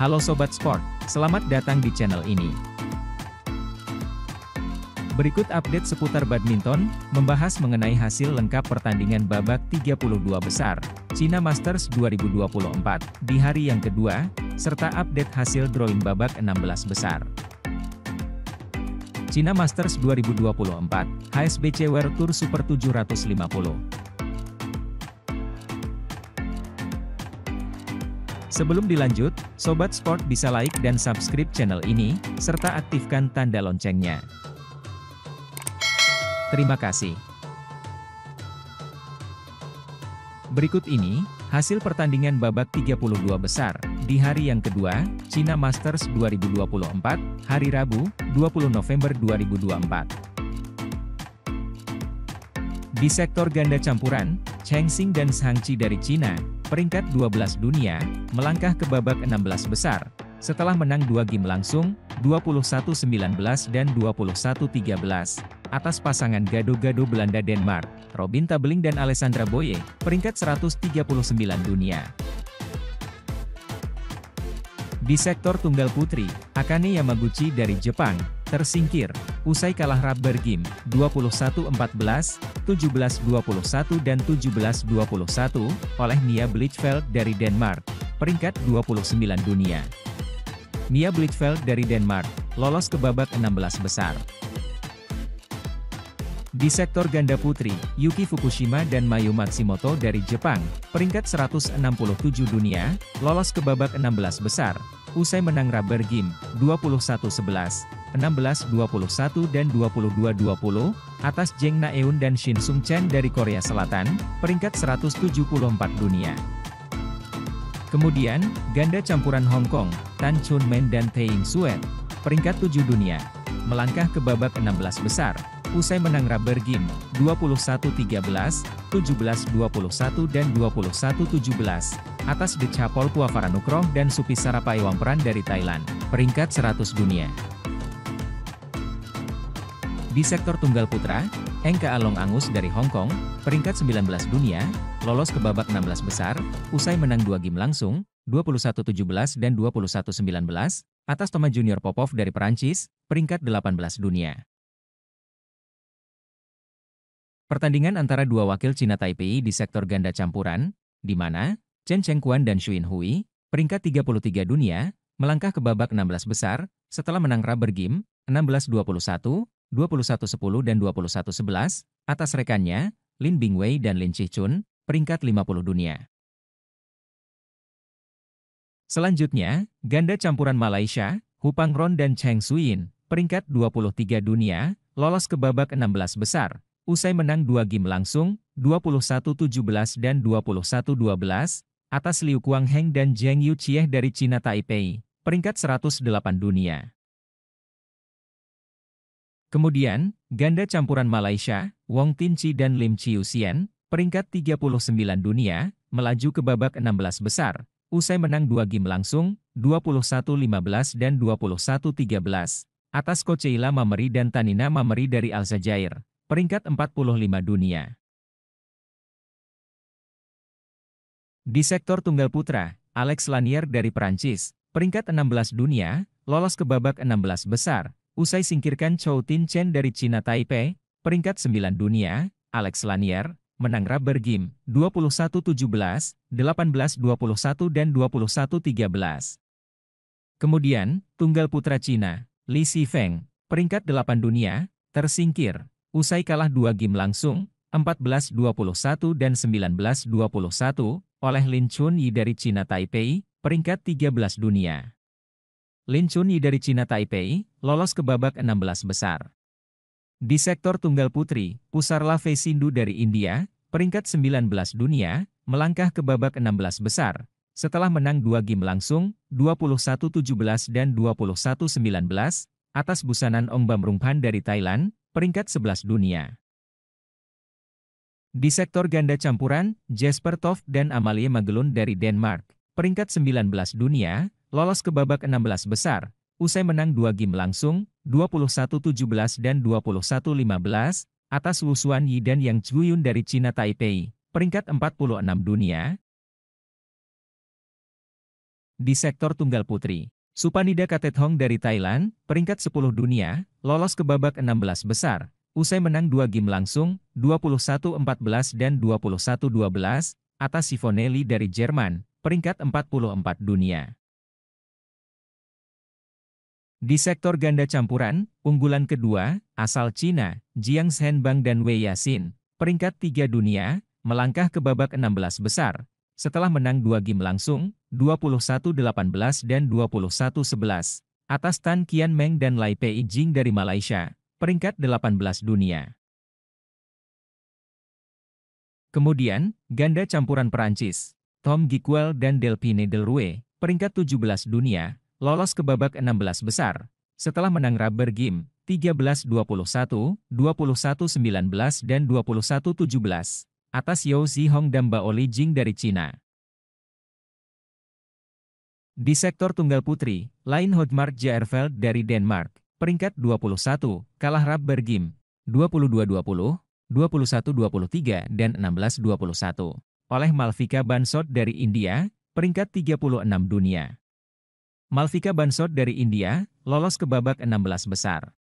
Halo Sobat Sport, selamat datang di channel ini. Berikut update seputar badminton, membahas mengenai hasil lengkap pertandingan babak 32 besar, China Masters 2024, di hari yang kedua, serta update hasil drawing babak 16 besar. China Masters 2024, HSBC World Tour Super 750 Sebelum dilanjut, Sobat Sport bisa like dan subscribe channel ini, serta aktifkan tanda loncengnya. Terima kasih. Berikut ini, hasil pertandingan babak 32 besar. Di hari yang kedua, China Masters 2024, hari Rabu, 20 November 2024. Di sektor ganda campuran, Cheng Xing dan Shang Chi dari China, peringkat 12 dunia, melangkah ke babak 16 besar, setelah menang dua game langsung, 21-19 dan 21-13, atas pasangan gado-gado Belanda Denmark, Robin Tabling dan Alessandra Boye, peringkat 139 dunia. Di sektor tunggal putri, Akane Yamaguchi dari Jepang, tersingkir Usai kalah rubber game 21-14, 17-21 dan 17-21 oleh Mia Blichfeld dari Denmark, peringkat 29 dunia. Mia Blichfeld dari Denmark lolos ke babak 16 besar. Di sektor ganda putri, Yuki Fukushima dan Mayu Matsumoto dari Jepang, peringkat 167 dunia, lolos ke babak 16 besar, usai menang rubber game 21-11, 16-21 dan 22-20, atas Jeng Naeun dan Shin Sung Chan dari Korea Selatan, peringkat 174 dunia. Kemudian, ganda campuran Hong Kong, Tan Chun Men dan Teing Suet, peringkat 7 dunia, melangkah ke babak 16 besar, usai menang rubber game 21-13, 17-21 dan 21-17, atas The Chapol Puafaranukroh dan Sarapai Wangperan dari Thailand, peringkat 100 dunia. Di sektor tunggal putra, Engka Along Angus dari Hong Kong, peringkat 19 dunia, lolos ke babak 16 besar, usai menang dua game langsung, 21-17 dan 21-19, atas Thomas Junior Popov dari Perancis, peringkat 18 dunia. Pertandingan antara dua wakil Cina Taipei di sektor ganda campuran, di mana Chen Chengquan dan Xuin Hui, peringkat 33 dunia, melangkah ke babak 16 besar setelah menang rubber game 16-21, 2110 dan 2111 atas rekannya, Lin Bingwei dan Lin Chichun, peringkat 50 dunia. Selanjutnya, ganda campuran Malaysia, Hupang Ron dan Cheng Suin, peringkat 23 dunia, lolos ke babak 16 besar, usai menang dua game langsung, 21-17 dan 21-12, atas Liu Kuang Heng dan Zheng Yu Chieh dari Cina Taipei, peringkat 108 dunia. Kemudian, ganda campuran Malaysia, Wong Tin Chi dan Lim Chiu Sien, peringkat 39 dunia, melaju ke babak 16 besar, usai menang dua game langsung, 21-15 dan 21-13, atas Koceila Mameri dan Tanina Mameri dari Aljazair, peringkat 45 dunia. Di sektor tunggal putra, Alex Lanier dari Perancis, peringkat 16 dunia, lolos ke babak 16 besar, Usai singkirkan Chou Tin Chen dari Cina Taipei, peringkat 9 dunia, Alex Lanier, menang rubber game 21-17, 18-21 dan 21-13. Kemudian, tunggal putra Cina, Li Si Feng, peringkat 8 dunia, tersingkir, usai kalah dua game langsung, 14-21 dan 19-21, oleh Lin Chun Yi dari Cina Taipei, peringkat 13 dunia. Lin Chunyi dari Cina Taipei, lolos ke babak 16 besar. Di sektor tunggal putri, Pusarla Ve Sindhu dari India, peringkat 19 dunia, melangkah ke babak 16 besar, setelah menang dua game langsung, 21-17 dan 21-19, atas busanan Ong Bam dari Thailand, peringkat 11 dunia. Di sektor ganda campuran, Jesper Toft dan Amalie Magelun dari Denmark, peringkat 19 dunia, lolos ke babak 16 besar, usai menang dua game langsung, 21-17 dan 21-15, atas Wusuan Yi dan Yang Chuyun dari Cina Taipei, peringkat 46 dunia. Di sektor tunggal putri, Supanida Katethong dari Thailand, peringkat 10 dunia, lolos ke babak 16 besar, usai menang dua game langsung, 21-14 dan 21-12, atas Sifonelli dari Jerman, peringkat 44 dunia. Di sektor ganda campuran, unggulan kedua, asal Cina, Jiang Zhenbang dan Wei Yasin, peringkat tiga dunia, melangkah ke babak 16 besar, setelah menang dua game langsung, 21-18 dan 21-11, atas Tan Kian Meng dan Lai Pei Jing dari Malaysia, peringkat 18 dunia. Kemudian, ganda campuran Perancis, Tom Gikwell dan Delphine Delrue, peringkat 17 dunia, lolos ke babak 16 besar, setelah menang rubber game 13-21, 21-19 dan 21-17 atas Yao Zihong dan Bao Jing dari China. Di sektor tunggal putri, lain Hodmark Jaerveld dari Denmark, peringkat 21, kalah rubber game 22-20, 21-23 dan 16-21 oleh Malvika Bansot dari India, peringkat 36 dunia. Malvika Bansot dari India, lolos ke babak 16 besar.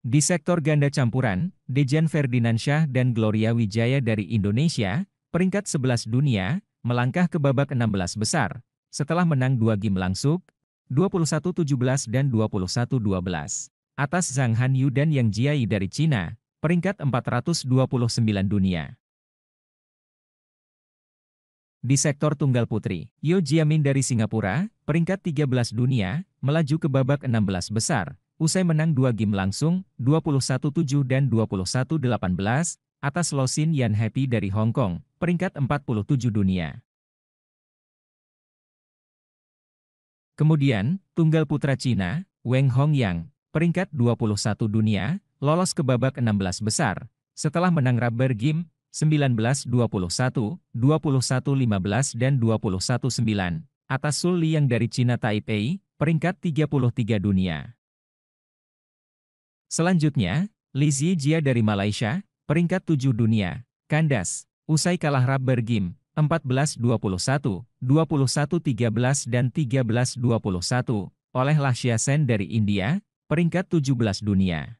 Di sektor ganda campuran, Dejan Ferdinand Shah dan Gloria Wijaya dari Indonesia, peringkat 11 dunia, melangkah ke babak 16 besar, setelah menang dua game langsung, 21-17 dan 21-12, atas Zhang Hanyu dan Yang Jiai dari Cina, peringkat 429 dunia. Di sektor tunggal putri, Yo Jiamin dari Singapura, peringkat 13 dunia, melaju ke babak 16 besar, usai menang dua game langsung, 21-7 dan 21-18, atas Losin Yan Happy dari Hong Kong, peringkat 47 dunia. Kemudian, tunggal putra Cina, Weng Hongyang, peringkat 21 dunia, lolos ke babak 16 besar, setelah menang rubber game 1921, 2115 dan 219 atas Sun yang dari Cina Taipei, peringkat 33 dunia. Selanjutnya, Li Zijia dari Malaysia, peringkat 7 dunia, kandas, usai kalah rubber game, 14-21, 21-13 dan 13-21, oleh Lashia Sen dari India, peringkat 17 dunia.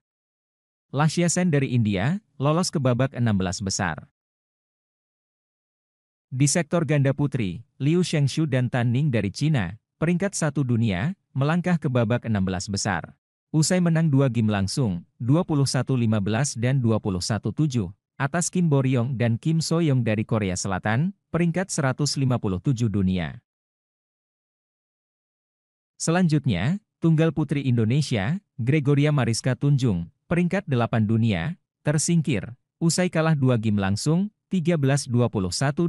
Lashya Sen dari India, lolos ke babak 16 besar. Di sektor ganda putri, Liu Shengshu dan Tan Ning dari China, peringkat satu dunia, melangkah ke babak 16 besar. Usai menang dua game langsung, 21-15 dan 21-7, atas Kim Boryong dan Kim Soyong dari Korea Selatan, peringkat 157 dunia. Selanjutnya, tunggal putri Indonesia, Gregoria Mariska Tunjung, peringkat 8 dunia, tersingkir, usai kalah dua game langsung, 13-21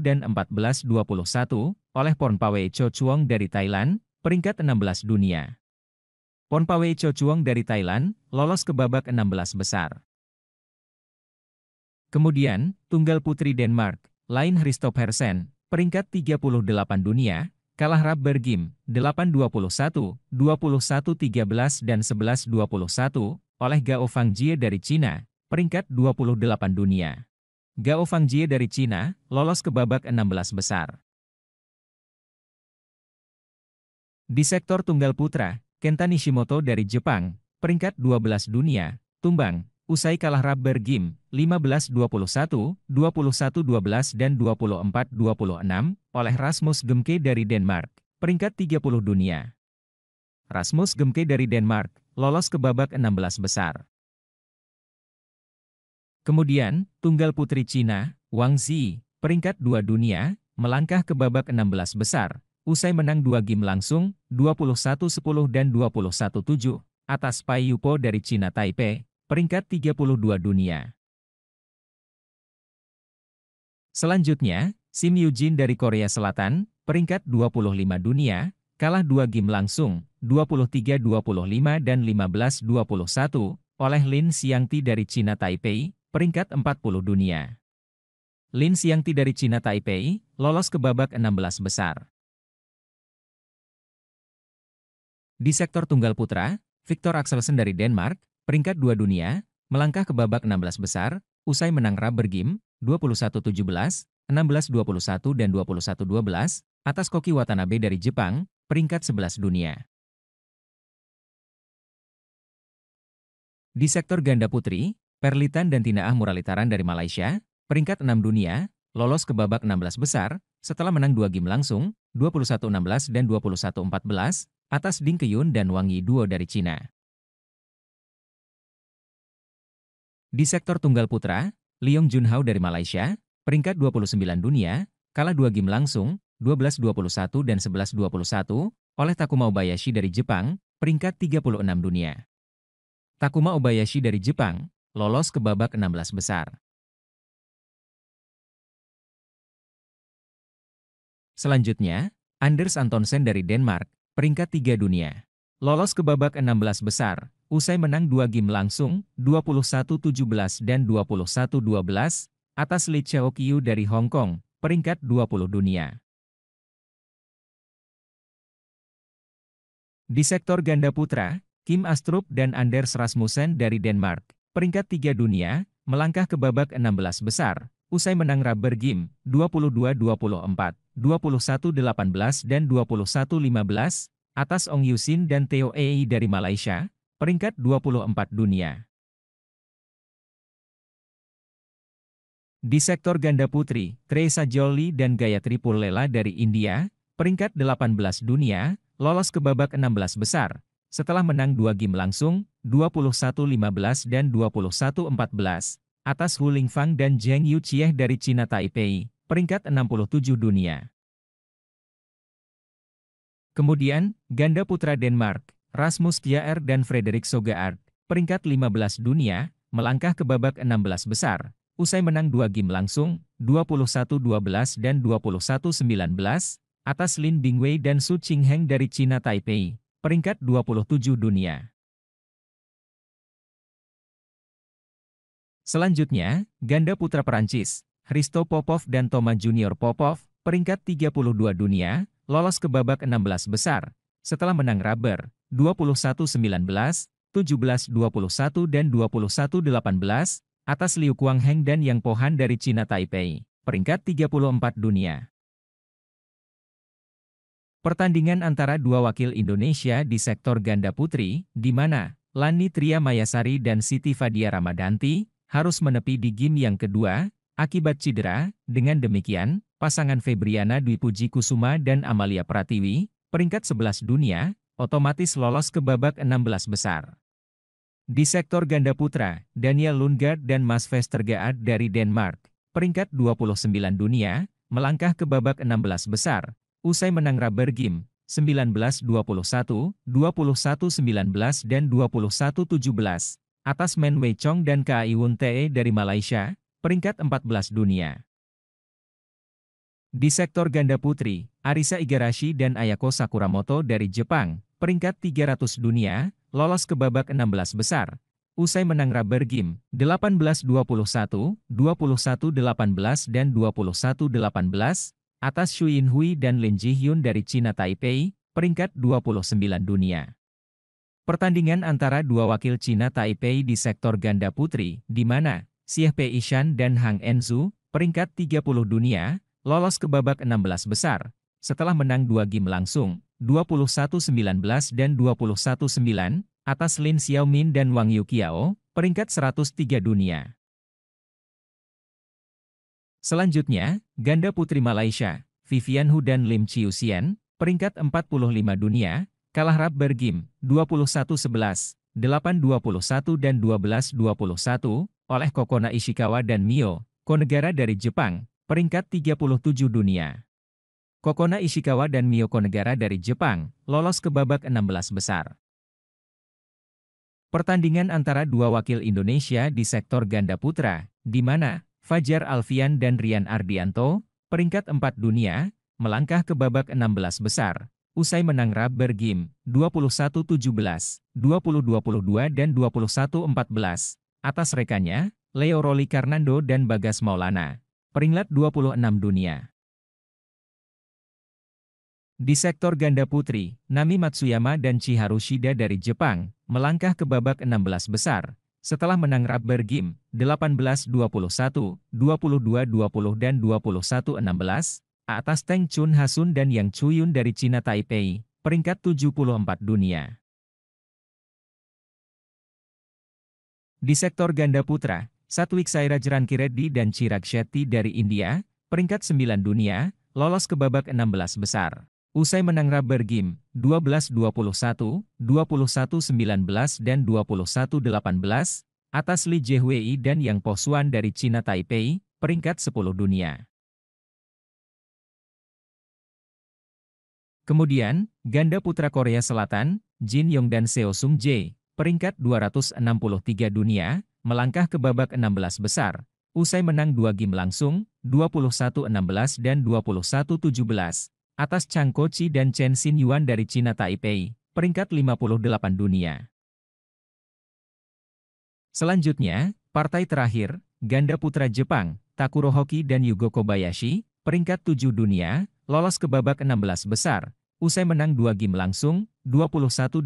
dan 14-21, oleh Pornpawe Cho Chuong dari Thailand, peringkat 16 dunia. Pornpawe Cho Chuong dari Thailand, lolos ke babak 16 besar. Kemudian, tunggal putri Denmark, Lain Hersen, peringkat 38 dunia, kalah rubber game 8-21, 21-13 dan 11-21, oleh Gao Fangjie dari Cina, peringkat 28 dunia. Gao Fangjie dari Cina lolos ke babak 16 besar. Di sektor tunggal putra, Kenta Nishimoto dari Jepang, peringkat 12 dunia, tumbang, usai kalah rubber game 15-21, 21-12 dan 24-26 oleh Rasmus Gemke dari Denmark, peringkat 30 dunia. Rasmus Gemke dari Denmark, lolos ke babak 16 besar. Kemudian, tunggal putri Cina, Wang Zi, peringkat dua dunia, melangkah ke babak 16 besar, usai menang dua game langsung, 21-10 dan 21-7, atas Pai Yupo dari Cina Taipei, peringkat 32 dunia. Selanjutnya, Sim Yujin dari Korea Selatan, peringkat 25 dunia, kalah 2 game langsung, 23-25 dan 15-21, oleh Lin Xiangti dari Cina Taipei, peringkat 40 dunia. Lin Xiangti dari Cina Taipei, lolos ke babak 16 besar. Di sektor tunggal putra, Victor Axelsen dari Denmark, peringkat 2 dunia, melangkah ke babak 16 besar, usai menang rubber game 21-17, 16-21 dan 21-12 atas Koki Watanabe dari Jepang, peringkat 11 dunia. Di sektor ganda putri, Perlitan dan Tina Ah Muralitaran dari Malaysia, peringkat 6 dunia, lolos ke babak 16 besar setelah menang dua game langsung, 21-16 dan 21-14, atas Ding Keyun dan Wang Yi Duo dari Cina. Di sektor tunggal putra, Liong Junhao dari Malaysia, peringkat 29 dunia, kalah dua game langsung, 12 dan 11 oleh Takuma Obayashi dari Jepang, peringkat 36 dunia. Takuma Obayashi dari Jepang lolos ke babak 16 besar. Selanjutnya, Anders Antonsen dari Denmark, peringkat 3 dunia. Lolos ke babak 16 besar, usai menang dua game langsung, 21-17 dan 21-12, atas Lee Chao dari Hong Kong, peringkat 20 dunia. Di sektor ganda putra, Kim Astrup dan Anders Rasmussen dari Denmark, peringkat tiga dunia, melangkah ke babak 16 besar, usai menang rubber game 22-24, 21-18 dan 21-15 atas Ong Yusin dan Theo Ei dari Malaysia, peringkat 24 dunia. Di sektor ganda putri, Teresa Jolie dan Gayatri Pullela dari India, peringkat 18 dunia, lolos ke babak 16 besar, setelah menang dua game langsung, 21-15 dan 21-14, atas Hu Lingfang dan Zheng Yuqieh dari Cina Taipei, peringkat 67 dunia. Kemudian, ganda putra Denmark, Rasmus Kjaer dan Frederik Sogaard, peringkat 15 dunia, melangkah ke babak 16 besar, usai menang dua game langsung, 21-12 dan 21-19, atas Lin Bingwei dan Su Qingheng dari China Taipei, peringkat 27 dunia. Selanjutnya, ganda putra Perancis, Risto Popov dan Thomas Junior Popov, peringkat 32 dunia, lolos ke babak 16 besar, setelah menang rubber 21-19, 17-21 dan 21-18 atas Liu Kuang Heng dan Yang Pohan dari China Taipei, peringkat 34 dunia. Pertandingan antara dua wakil Indonesia di sektor ganda putri, di mana Lani Tria Mayasari dan Siti Fadia Ramadanti harus menepi di game yang kedua akibat cedera. Dengan demikian, pasangan Febriana Dwi Puji Kusuma dan Amalia Pratiwi, peringkat 11 dunia, otomatis lolos ke babak 16 besar. Di sektor ganda putra, Daniel Lundgaard dan Mas Vestergaard dari Denmark, peringkat 29 dunia, melangkah ke babak 16 besar, Usai menang rubber game, 19-21, dan 21 atas Men Wei Chong dan Kai Iwon Tae dari Malaysia, peringkat 14 dunia. Di sektor ganda putri, Arisa Igarashi dan Ayako Sakuramoto dari Jepang, peringkat 300 dunia, lolos ke babak 16 besar. Usai menang rubber game 18-21, 21-18 dan 21-18, atas Xu Yinhui dan Lin Jihyun dari China Taipei, peringkat 29 dunia. Pertandingan antara dua wakil China Taipei di sektor ganda putri, di mana Xie Pei Ishan dan Hang Enzu, peringkat 30 dunia, lolos ke babak 16 besar, setelah menang dua game langsung, 21-19 dan 21-9, atas Lin Xiaomin dan Wang Yuqiao, peringkat 103 dunia. Selanjutnya, ganda putri Malaysia, Vivian Hu dan Lim Chiu Sien, peringkat 45 dunia, kalah Rab Bergim, 21-11, 8-21 dan 12-21, oleh Kokona Ishikawa dan Mio, konegara dari Jepang, peringkat 37 dunia. Kokona Ishikawa dan Mio Konegara dari Jepang lolos ke babak 16 besar. Pertandingan antara dua wakil Indonesia di sektor ganda putra, di mana Fajar Alfian dan Rian Ardianto, peringkat 4 dunia, melangkah ke babak 16 besar, usai menang rubber game 21-17, 20-22 dan 21-14, atas rekannya, Leo Roli Karnando dan Bagas Maulana, peringkat 26 dunia. Di sektor ganda putri, Nami Matsuyama dan Chiharu Shida dari Jepang melangkah ke babak 16 besar, setelah menang rubber game 18-21, 22-20 dan 21-16, atas Teng Chun Hasun dan Yang Chuyun dari Cina Taipei, peringkat 74 dunia. Di sektor ganda putra, Satwik Sairaj Reddy dan Chirag Shetty dari India, peringkat 9 dunia, lolos ke babak 16 besar. Usai menang rubber game 12-21, 21-19 dan 21-18 atas Li Jiewei dan Yang Posuan dari China Taipei, peringkat 10 dunia. Kemudian, ganda putra Korea Selatan, Jin Yong dan Seo Sung Jae, peringkat 263 dunia, melangkah ke babak 16 besar, usai menang dua game langsung, 21-16 dan 21-17, atas Chang Kochi dan Chen Xin Yuan dari Cina Taipei, peringkat 58 dunia. Selanjutnya, partai terakhir, ganda putra Jepang, Takuro Hoki dan Yugo Kobayashi, peringkat 7 dunia, lolos ke babak 16 besar, usai menang dua game langsung, 21-18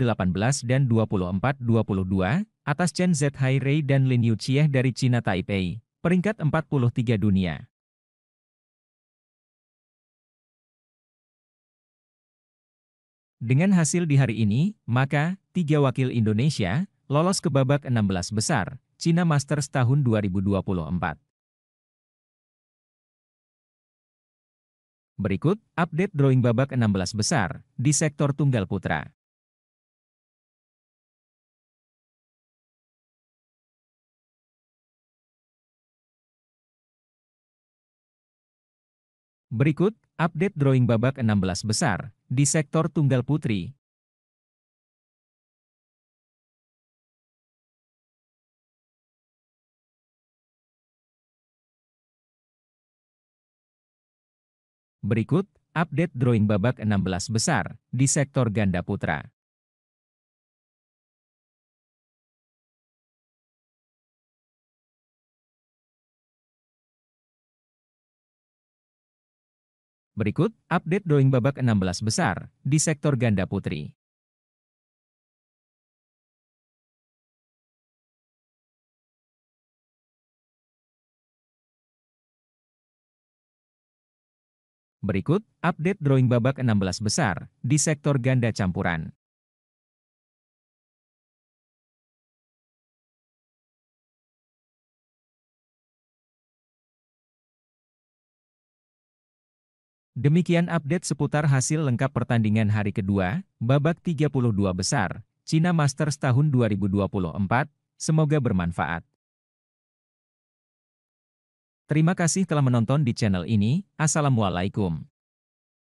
dan 24-22, atas Chen Zhai Rei dan Lin Yuqieh dari Cina Taipei, peringkat 43 dunia. Dengan hasil di hari ini, maka, tiga wakil Indonesia, lolos ke babak 16 besar, China Masters tahun 2024. Berikut, update drawing babak 16 besar, di sektor tunggal putra. Berikut, Update drawing babak 16 besar di sektor tunggal putri. Berikut update drawing babak 16 besar di sektor ganda putra. Berikut update drawing babak 16 besar di sektor ganda putri. Berikut update drawing babak 16 besar di sektor ganda campuran. Demikian update seputar hasil lengkap pertandingan hari kedua, babak 32 besar, Cina Masters tahun 2024, semoga bermanfaat. Terima kasih telah menonton di channel ini, Assalamualaikum.